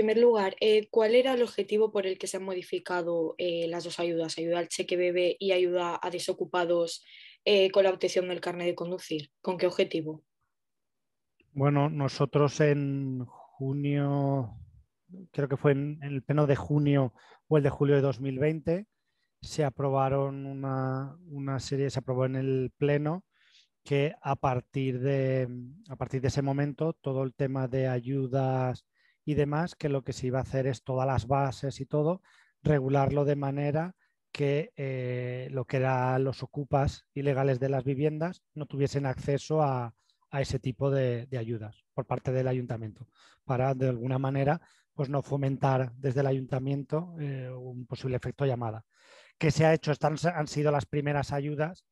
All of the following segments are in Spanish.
primer lugar, eh, ¿cuál era el objetivo por el que se han modificado eh, las dos ayudas, ayuda al cheque bebé y ayuda a desocupados eh, con la obtención del carnet de conducir? ¿Con qué objetivo? Bueno, nosotros en junio, creo que fue en, el pleno de junio o el de julio de 2020, se aprobaron una, serie, se aprobó en el pleno que a partir, de, a partir de ese momento todo el tema de ayudas y demás, que lo que se iba a hacer es todas las bases y todo, regularlo de manera que eh, lo que eran los ocupas ilegales de las viviendas no tuviesen acceso a, ese tipo de, ayudas por parte del ayuntamiento, para de alguna manera pues no fomentar desde el ayuntamiento eh, un posible efecto llamada. ¿Qué se ha hecho? están han sido las primeras ayudas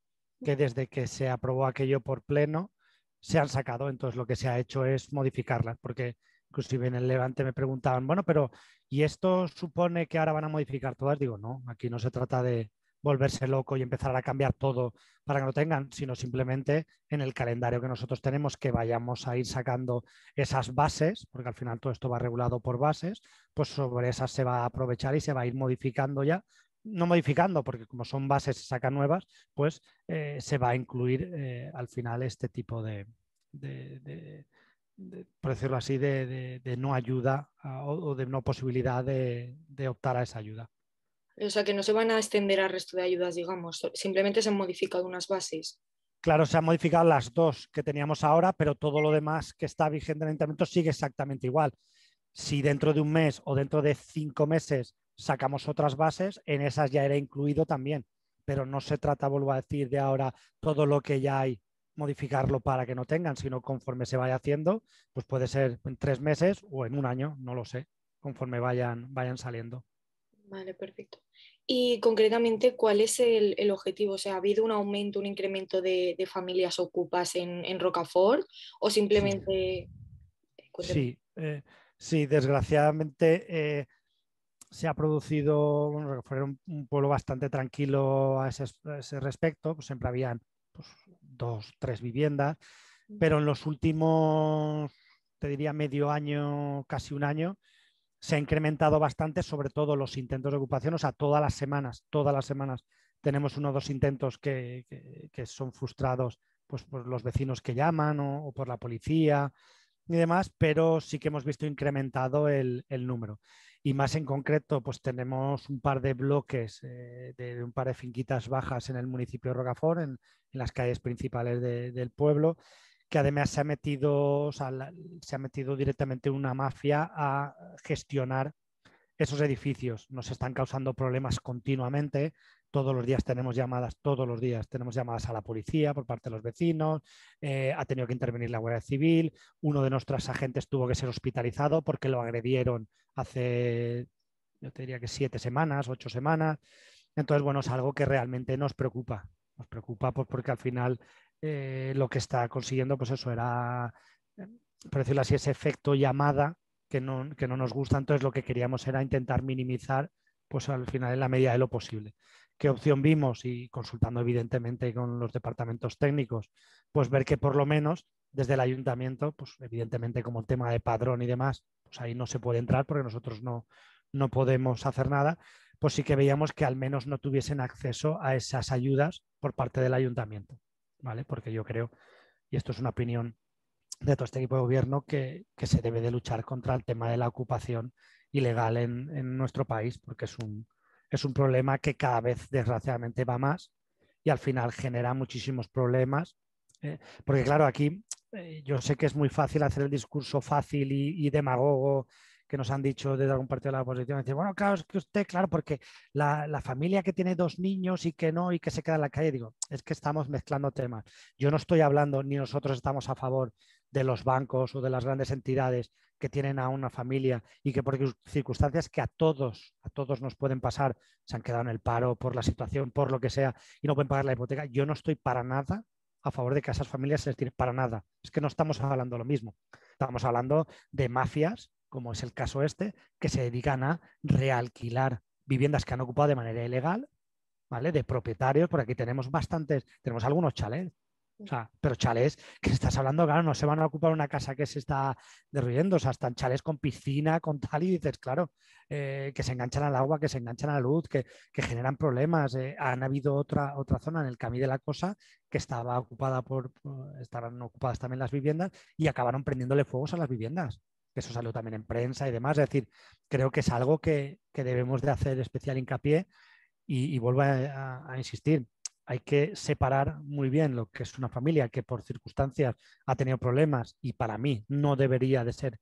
que desde que se aprobó aquello por pleno se han sacado. Entonces lo que se ha hecho es modificarlas, porque inclusive en el Levante me preguntaban, bueno, pero ¿y esto supone que ahora van a modificar todas? Digo, no, aquí no se trata de volverse loco y empezar a cambiar todo para que lo tengan, sino simplemente en el calendario que nosotros tenemos que vayamos a ir sacando esas bases, porque al final todo esto va regulado por bases, pues sobre esas se va a aprovechar y se va a ir modificando ya no modificando, porque como son bases se sacan nuevas, pues eh, se va a incluir eh, al final este tipo de, por decirlo así, de, no ayuda o de no posibilidad de, optar a esa ayuda. O sea, que no se van a extender al resto de ayudas, digamos, simplemente se han modificado unas bases. Claro, se han modificado las dos que teníamos ahora, pero todo lo demás que está vigente en el ayuntamiento sigue exactamente igual. Si dentro de un mes o dentro de cinco meses sacamos otras bases, en esas ya era incluido también, pero no se trata, vuelvo a decir, de ahora todo lo que ya hay modificarlo para que no tengan, sino conforme se vaya haciendo, pues puede ser en tres meses o en un año, no lo sé, conforme vayan, vayan saliendo. Vale, perfecto. Y concretamente, ¿cuál es el, objetivo? O sea, ¿ha habido un aumento, un incremento de, familias ocupas en, en, Rocafort o simplemente... Sí, eh, eh, desgraciadamente... Eh, se ha producido, bueno, un, un, pueblo bastante tranquilo a ese, respecto, pues siempre habían pues, dos, tres viviendas, pero en los últimos, te diría, medio año, casi un año, se ha incrementado bastante, sobre todo los intentos de ocupación, o sea, todas las semanas, todas las semanas tenemos uno o dos intentos que, que, son frustrados pues, por los vecinos que llaman o por la policía y demás, pero sí que hemos visto incrementado el, número. Y más en concreto, pues tenemos un par de bloques eh, de un par de finquitas bajas en el municipio de Rocafort, en, las calles principales del pueblo, que además se ha metido, se ha metido directamente una mafia a gestionar esos edificios. Nos están causando problemas continuamente, todos los días tenemos llamadas, todos los días tenemos llamadas a la policía por parte de los vecinos, eh, ha tenido que intervenir la Guardia Civil, uno de nuestros agentes tuvo que ser hospitalizado porque lo agredieron hace, yo te diría que siete semanas, ocho semanas. Entonces, bueno, es algo que realmente nos preocupa, nos preocupa pues, porque al final eh, lo que está consiguiendo, pues eso era, eh, por decirlo así, ese efecto llamada que no, que no nos gusta. Entonces, lo que queríamos era intentar minimizar pues al final en la medida de lo posible qué opción vimos y consultando evidentemente con los departamentos técnicos, pues ver que por lo menos desde el ayuntamiento, pues evidentemente como el tema de padrón y demás, pues ahí no se puede entrar porque nosotros no, no podemos hacer nada, pues sí que veíamos que al menos no tuviesen acceso a esas ayudas por parte del ayuntamiento, ¿vale? Porque yo creo, y esto es una opinión de todo este equipo de gobierno, que, se debe de luchar contra el tema de la ocupación ilegal en nuestro país, porque es un, es un problema que cada vez desgraciadamente va más y al final genera muchísimos problemas. ¿eh? porque claro, aquí eh, yo sé que es muy fácil hacer el discurso fácil y, demagogo que nos han dicho desde algún partido de la oposición, decir, bueno, claro, es que usted, claro, porque la, la, familia que tiene dos niños y que no, y que se queda en la calle, digo, es que estamos mezclando temas. Yo no estoy hablando, ni nosotros estamos a favor de los bancos o de las grandes entidades que tienen a una familia y que por circunstancias que a todos, a todos nos pueden pasar, se han quedado en el paro por la situación, por lo que sea, y no pueden pagar la hipoteca, yo no estoy para nada a favor de que a esas familias se les tire para nada. Es que no estamos hablando lo mismo. Estamos hablando de mafias, como es el caso este, que se dedican a realquilar viviendas que han ocupado de manera ilegal, ¿vale? De propietarios, por aquí tenemos bastantes, tenemos algunos chalets pero chales, que estás hablando, claro, no se van a ocupar una casa que se está derruyendo, o sea, están chales con piscina, con tal, y dices, claro, eh, que se enganchan al agua, que se enganchan a la luz, que, generan problemas. Eh, han habido otra, otra zona en el camino de la Cosa que estaba ocupada por, estaban ocupadas también las viviendas y acabaron prendiéndole fuegos a las viviendas. eso salió también en prensa y demás. Es decir, creo que es algo que, debemos de hacer especial hincapié y, vuelvo a insistir, hay que separar muy bien lo que es una familia que por circunstancias ha tenido problemas y para mí no debería de ser,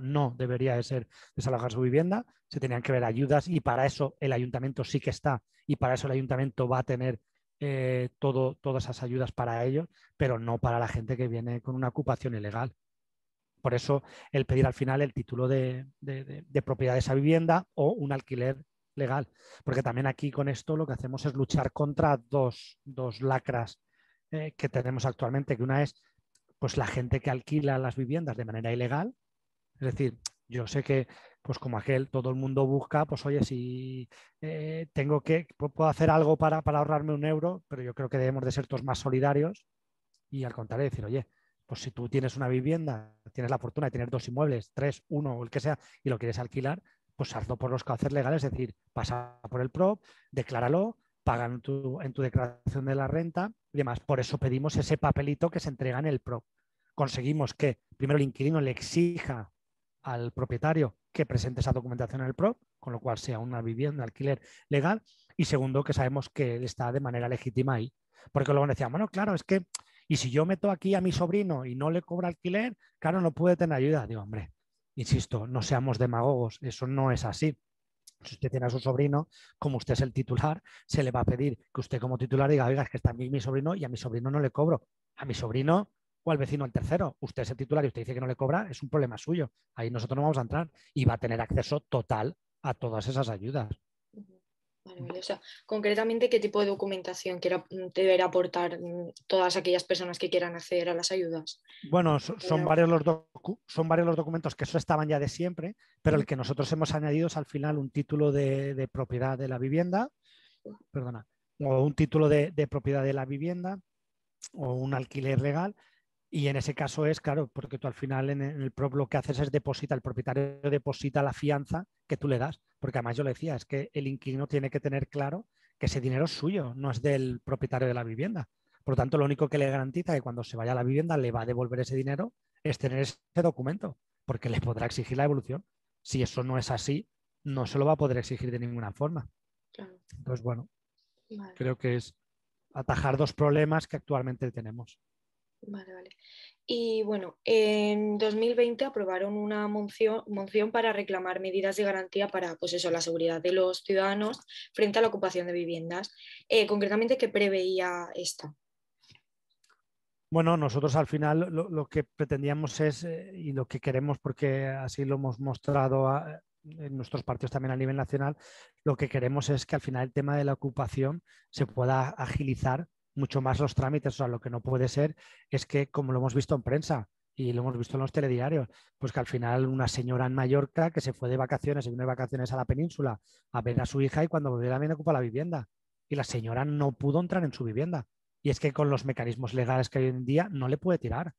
no debería de ser desalojar su vivienda, se tenían que ver ayudas y para eso el ayuntamiento sí que está y para eso el ayuntamiento va a tener eh, todo, todas esas ayudas para ellos, pero no para la gente que viene con una ocupación ilegal. Por eso el pedir al final el título de, de propiedad de esa vivienda o un alquiler legal. Porque también aquí con esto lo que hacemos es luchar contra dos, lacras eh, que tenemos actualmente, que una es pues la gente que alquila las viviendas de manera ilegal. Es decir, yo sé que, pues como aquel, todo el mundo busca, pues oye, si eh, tengo que, puedo hacer algo para, para ahorrarme un euro, pero yo creo que debemos de ser todos más solidarios y al contrario decir, oye, pues si tú tienes una vivienda, tienes la fortuna de tener dos inmuebles, tres, uno o el que sea, y lo quieres alquilar, pues hazlo por los cauces legales, es decir, pasa por el PROP, decláralo, paga en tu, declaración de la renta y demás. Por eso pedimos ese papelito que se entrega en el PROP. Conseguimos que primero el inquilino le exija al propietario que presente esa documentación en el PROP, con lo cual sea una vivienda, alquiler legal, y segundo, que sabemos que él está de manera legítima ahí. Porque luego decían, bueno, claro, es que, y si yo meto aquí a mi sobrino y no le cobro alquiler, claro, no puede tener ayuda. Digo, hombre, Insisto, no seamos demagogos, eso no es así. Si usted tiene a su sobrino, como usted es el titular, se le va a pedir que usted como titular diga, oiga, es que está mi, mi sobrino y a mi sobrino no le cobro. A mi sobrino o al vecino el tercero. Usted es el titular y usted dice que no le cobra, es un problema suyo. Ahí nosotros no vamos a entrar y va a tener acceso total a todas esas ayudas sea, concretamente, ¿qué tipo de documentación quiera, mm, deberá aportar mm, todas aquellas personas que quieran acceder a las ayudas? Bueno, son, varios, los son varios los documentos que eso estaban ya de siempre, pero el que nosotros hemos añadido es al final un título de, propiedad de la vivienda, perdona, o un título de propiedad de la vivienda o un alquiler legal y en ese caso es, claro, porque tú al final en el prop lo que haces es deposita, el propietario deposita la fianza que tú le das, porque además yo le decía, es que el inquilino tiene que tener claro que ese dinero es suyo, no es del propietario de la vivienda. Por lo tanto, lo único que le garantiza que cuando se vaya a la vivienda le va a devolver ese dinero es tener ese documento, porque le podrá exigir la devolución. Si eso no es así, no se lo va a poder exigir de ninguna forma. Entonces, bueno, creo que es atajar dos problemas que actualmente tenemos. Vale, vale. Y bueno, en 2020 aprobaron una moción, para reclamar medidas de garantía para pues eso, la seguridad de los ciudadanos frente a la ocupación de viviendas. Eh, concretamente, ¿qué preveía esta? Bueno, nosotros al final lo, que pretendíamos es, eh, y lo que queremos, porque así lo hemos mostrado en nuestros partidos también a nivel nacional, lo que queremos es que al final el tema de la ocupación se pueda agilizar mucho más los trámites. O sea, lo que no puede ser es que, como lo hemos visto en prensa, y lo hemos visto en los telediarios, pues que al final una señora en Mallorca que se fue de vacaciones, en vino vacaciones a la península a ver a su hija y cuando volvió también ocupa la vivienda. Y la señora no pudo entrar en su vivienda. Y es que con los mecanismos legales que hay hoy en día no le puede tirar.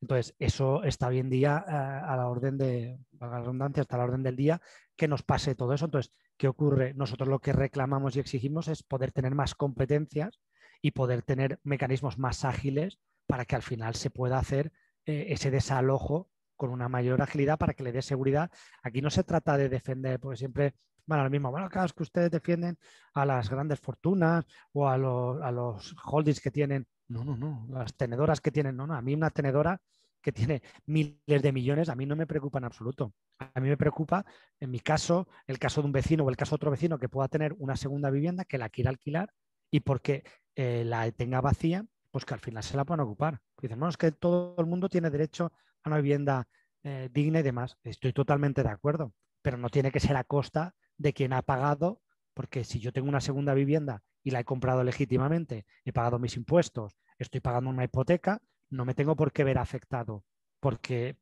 Entonces, eso está hoy en día eh, a, la orden de, la redundancia, está a la orden del día, que nos pase todo eso. Entonces, ¿qué ocurre? Nosotros lo que reclamamos y exigimos es poder tener más competencias y poder tener mecanismos más ágiles para que al final se pueda hacer eh, ese desalojo con una mayor agilidad para que le dé seguridad. Aquí no se trata de defender, porque siempre bueno, lo mismo, bueno, claro, es que ustedes defienden a las grandes fortunas o a, a, los holdings que tienen. No, no, no, las tenedoras que tienen, no, no, a mí una tenedora que tiene miles de millones, a mí no me preocupa en absoluto. A mí me preocupa, en mi caso, el caso de un vecino o el caso de otro vecino que pueda tener una segunda vivienda que la quiera alquilar y porque eh, la tenga vacía, pues que al final se la puedan ocupar. Dicen, no, es que todo el mundo tiene derecho a una vivienda eh, digna y demás. Estoy totalmente de acuerdo, pero no tiene que ser a costa de quien ha pagado, porque si yo tengo una segunda vivienda y la he comprado legítimamente, he pagado mis impuestos, estoy pagando una hipoteca, no me tengo por qué ver afectado porque,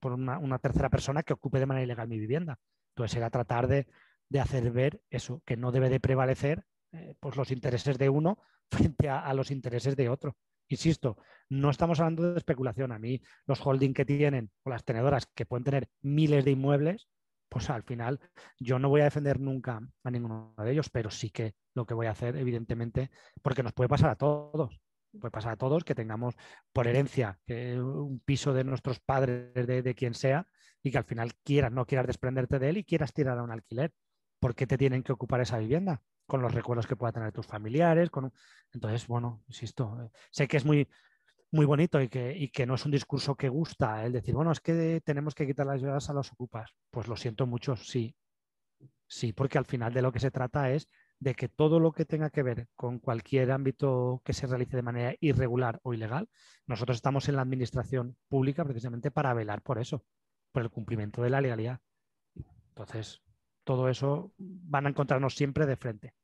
por, una, tercera persona que ocupe de manera ilegal mi vivienda. Entonces era tratar de, de hacer ver eso, que no debe de prevalecer eh, pues los intereses de uno frente a, los intereses de otro. Insisto, no estamos hablando de especulación. A mí, los holding que tienen o las tenedoras que pueden tener miles de inmuebles, pues al final yo no voy a defender nunca a ninguno de ellos, pero sí que lo que voy a hacer, evidentemente, porque nos puede pasar a todos puede pasar a todos, que tengamos por herencia eh, un piso de nuestros padres, de, de, quien sea, y que al final quieras, no quieras desprenderte de él y quieras tirar a un alquiler. ¿por qué te tienen que ocupar esa vivienda? Con los recuerdos que pueda tener tus familiares. Con... Entonces, bueno, insisto, eh, sé que es muy, muy bonito y que, y que no es un discurso que gusta el decir, bueno, es que tenemos que quitar las viviendas a los ocupas. Pues lo siento mucho, sí. Sí, porque al final de lo que se trata es de que todo lo que tenga que ver con cualquier ámbito que se realice de manera irregular o ilegal, nosotros estamos en la administración pública precisamente para velar por eso, por el cumplimiento de la legalidad. Entonces, todo eso van a encontrarnos siempre de frente.